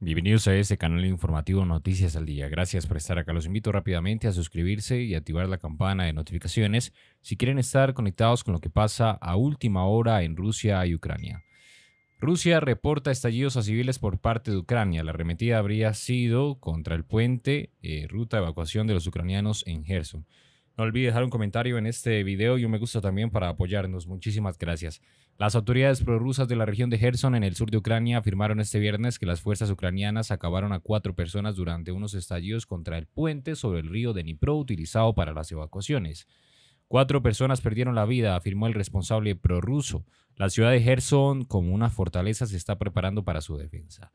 Bienvenidos a este canal informativo Noticias al Día. Gracias por estar acá. Los invito rápidamente a suscribirse y activar la campana de notificaciones si quieren estar conectados con lo que pasa a última hora en Rusia y Ucrania. Rusia reporta estallidos a civiles por parte de Ucrania. La arremetida habría sido contra el puente, eh, ruta de evacuación de los ucranianos en Gerson. No olvides dejar un comentario en este video y un me gusta también para apoyarnos. Muchísimas gracias. Las autoridades prorrusas de la región de Gerson en el sur de Ucrania afirmaron este viernes que las fuerzas ucranianas acabaron a cuatro personas durante unos estallidos contra el puente sobre el río de Dnipro utilizado para las evacuaciones. Cuatro personas perdieron la vida, afirmó el responsable prorruso. La ciudad de Gerson, como una fortaleza, se está preparando para su defensa.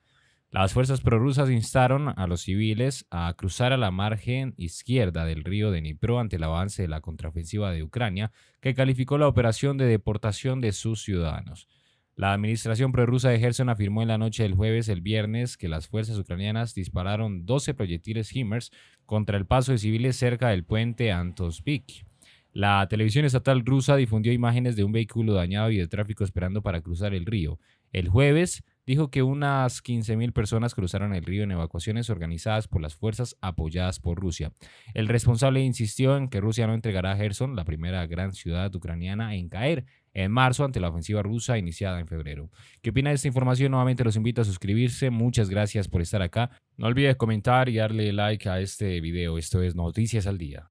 Las fuerzas prorrusas instaron a los civiles a cruzar a la margen izquierda del río de Dnipro ante el avance de la contraofensiva de Ucrania, que calificó la operación de deportación de sus ciudadanos. La administración prorrusa de Gerson afirmó en la noche del jueves el viernes que las fuerzas ucranianas dispararon 12 proyectiles HIMARS contra el paso de civiles cerca del puente Antosvik. La televisión estatal rusa difundió imágenes de un vehículo dañado y de tráfico esperando para cruzar el río. El jueves, dijo que unas 15.000 personas cruzaron el río en evacuaciones organizadas por las fuerzas apoyadas por Rusia. El responsable insistió en que Rusia no entregará a Gerson, la primera gran ciudad ucraniana en caer, en marzo ante la ofensiva rusa iniciada en febrero. ¿Qué opina de esta información? Nuevamente los invito a suscribirse. Muchas gracias por estar acá. No olvides comentar y darle like a este video. Esto es Noticias al Día.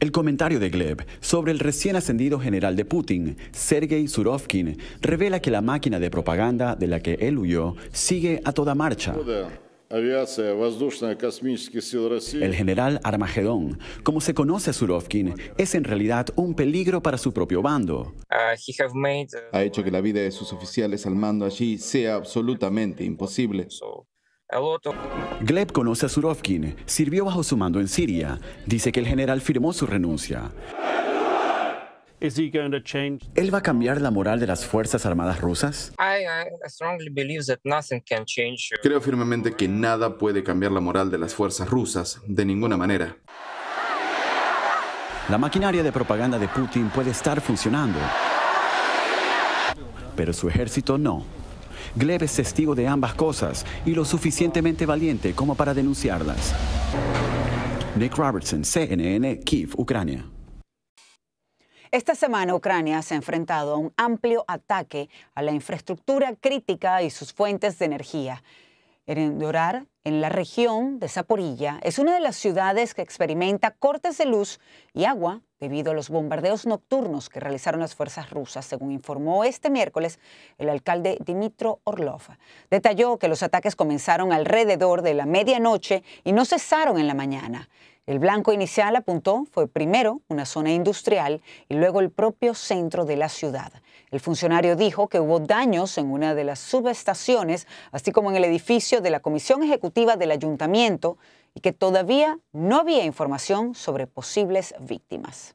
El comentario de Gleb sobre el recién ascendido general de Putin, Sergei Surovkin, revela que la máquina de propaganda de la que él huyó sigue a toda marcha. El general Armagedón, como se conoce a Surovkin, es en realidad un peligro para su propio bando. Ah, ha hecho que la vida de sus oficiales al mando allí sea absolutamente imposible. Gleb conoce a Surovkin, sirvió bajo su mando en Siria. Dice que el general firmó su renuncia. ¿Él va a cambiar la moral de las Fuerzas Armadas rusas? Creo firmemente que nada puede cambiar la moral de las fuerzas rusas, de ninguna manera. La maquinaria de propaganda de Putin puede estar funcionando, pero su ejército no. Gleb es testigo de ambas cosas y lo suficientemente valiente como para denunciarlas. Nick Robertson, CNN, Kiev, Ucrania. Esta semana Ucrania se ha enfrentado a un amplio ataque a la infraestructura crítica y sus fuentes de energía. En dorar, en la región de Zaporilla, es una de las ciudades que experimenta cortes de luz y agua debido a los bombardeos nocturnos que realizaron las fuerzas rusas, según informó este miércoles el alcalde Dimitro Orlov. Detalló que los ataques comenzaron alrededor de la medianoche y no cesaron en la mañana. El blanco inicial, apuntó, fue primero una zona industrial y luego el propio centro de la ciudad. El funcionario dijo que hubo daños en una de las subestaciones, así como en el edificio de la Comisión Ejecutiva del Ayuntamiento y que todavía no había información sobre posibles víctimas.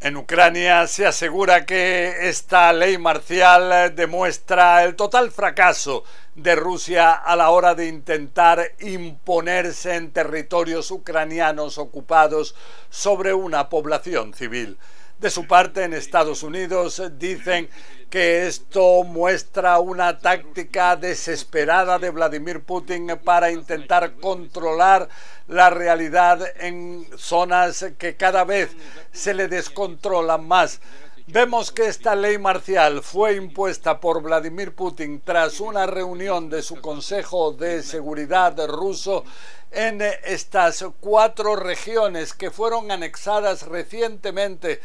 En Ucrania se asegura que esta ley marcial demuestra el total fracaso de Rusia a la hora de intentar imponerse en territorios ucranianos ocupados sobre una población civil. De su parte, en Estados Unidos dicen que esto muestra una táctica desesperada de Vladimir Putin para intentar controlar la realidad en zonas que cada vez se le descontrolan más. Vemos que esta ley marcial fue impuesta por Vladimir Putin tras una reunión de su Consejo de Seguridad ruso en estas cuatro regiones que fueron anexadas recientemente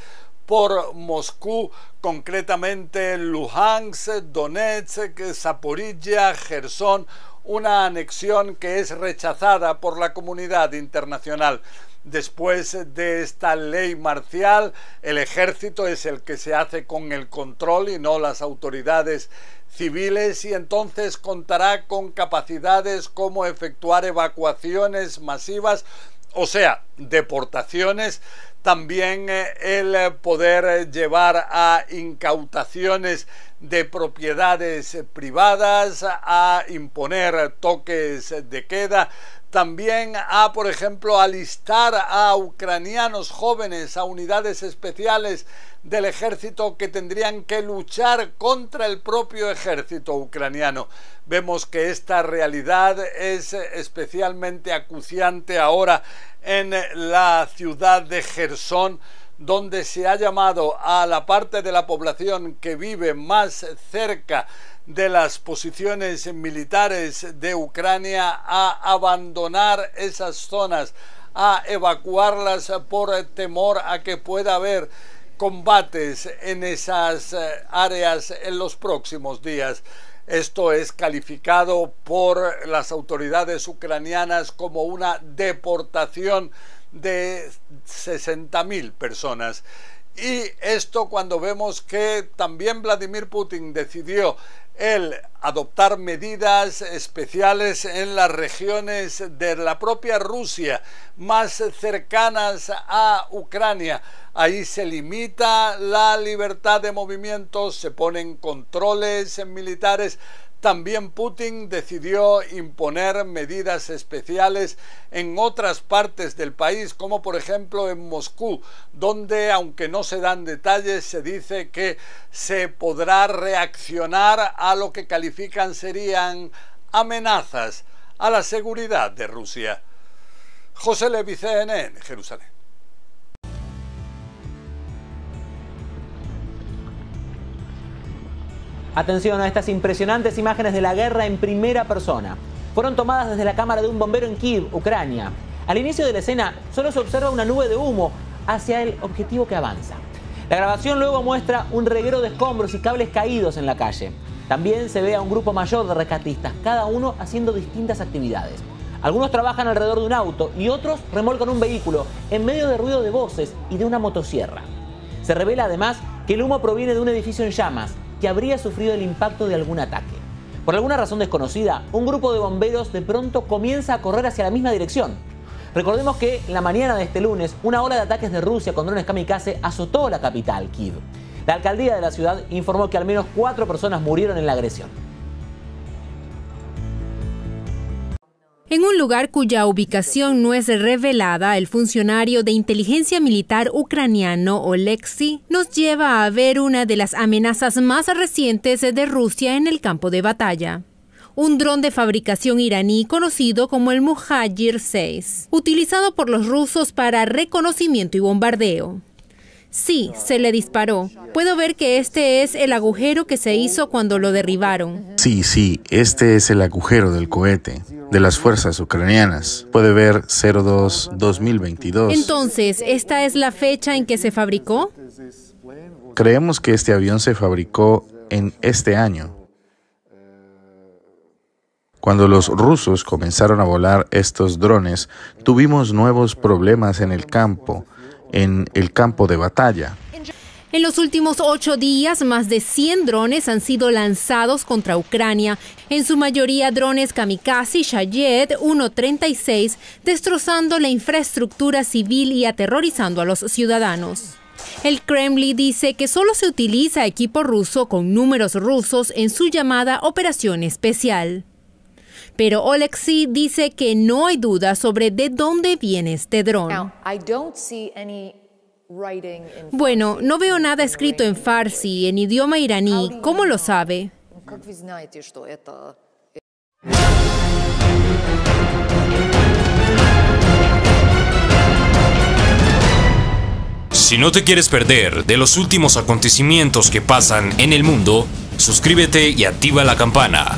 por Moscú, concretamente Luhansk, Donetsk, Zaporizhia, Gerson, una anexión que es rechazada por la comunidad internacional. Después de esta ley marcial, el ejército es el que se hace con el control y no las autoridades civiles y entonces contará con capacidades como efectuar evacuaciones masivas o sea, deportaciones, también eh, el eh, poder eh, llevar a incautaciones de propiedades privadas, a imponer toques de queda, también a, por ejemplo, alistar a ucranianos jóvenes a unidades especiales del ejército que tendrían que luchar contra el propio ejército ucraniano. Vemos que esta realidad es especialmente acuciante ahora en la ciudad de Gersón donde se ha llamado a la parte de la población que vive más cerca de las posiciones militares de Ucrania a abandonar esas zonas, a evacuarlas por temor a que pueda haber combates en esas eh, áreas en los próximos días. Esto es calificado por las autoridades ucranianas como una deportación de 60.000 personas. Y esto cuando vemos que también Vladimir Putin decidió el adoptar medidas especiales en las regiones de la propia Rusia más cercanas a Ucrania. Ahí se limita la libertad de movimientos, se ponen controles militares, también Putin decidió imponer medidas especiales en otras partes del país, como por ejemplo en Moscú, donde, aunque no se dan detalles, se dice que se podrá reaccionar a lo que califican serían amenazas a la seguridad de Rusia. José Levy, en Jerusalén. Atención a estas impresionantes imágenes de la guerra en primera persona. Fueron tomadas desde la cámara de un bombero en Kiev, Ucrania. Al inicio de la escena solo se observa una nube de humo hacia el objetivo que avanza. La grabación luego muestra un reguero de escombros y cables caídos en la calle. También se ve a un grupo mayor de rescatistas, cada uno haciendo distintas actividades. Algunos trabajan alrededor de un auto y otros remolcan un vehículo en medio de ruido de voces y de una motosierra. Se revela además que el humo proviene de un edificio en llamas que habría sufrido el impacto de algún ataque. Por alguna razón desconocida, un grupo de bomberos de pronto comienza a correr hacia la misma dirección. Recordemos que la mañana de este lunes, una ola de ataques de Rusia con drones kamikaze azotó la capital, Kiev. La alcaldía de la ciudad informó que al menos cuatro personas murieron en la agresión. En un lugar cuya ubicación no es revelada, el funcionario de inteligencia militar ucraniano Oleksiy nos lleva a ver una de las amenazas más recientes de Rusia en el campo de batalla. Un dron de fabricación iraní conocido como el Mujahir 6, utilizado por los rusos para reconocimiento y bombardeo. Sí, se le disparó. Puedo ver que este es el agujero que se hizo cuando lo derribaron. Sí, sí, este es el agujero del cohete de las fuerzas ucranianas. Puede ver 02-2022. Entonces, ¿esta es la fecha en que se fabricó? Creemos que este avión se fabricó en este año. Cuando los rusos comenzaron a volar estos drones, tuvimos nuevos problemas en el campo en el campo de batalla. En los últimos ocho días, más de 100 drones han sido lanzados contra Ucrania, en su mayoría drones kamikaze Shayet 136, destrozando la infraestructura civil y aterrorizando a los ciudadanos. El Kremlin dice que solo se utiliza equipo ruso con números rusos en su llamada operación especial. Pero Olexi dice que no hay duda sobre de dónde viene este dron. Bueno, no veo nada escrito en farsi, en idioma iraní. ¿Cómo lo sabe? Si no te quieres perder de los últimos acontecimientos que pasan en el mundo, suscríbete y activa la campana.